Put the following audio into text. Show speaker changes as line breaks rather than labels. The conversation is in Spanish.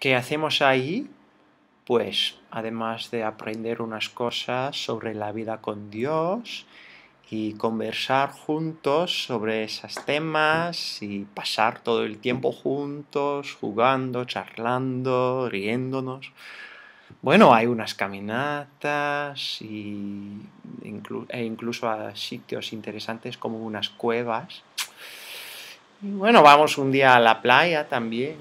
¿Qué hacemos ahí? Pues además de aprender unas cosas sobre la vida con Dios y conversar juntos sobre esos temas y pasar todo el tiempo juntos, jugando, charlando, riéndonos. Bueno, hay unas caminatas y e incluso a sitios interesantes como unas cuevas.
Y
bueno,
vamos un día a la playa también.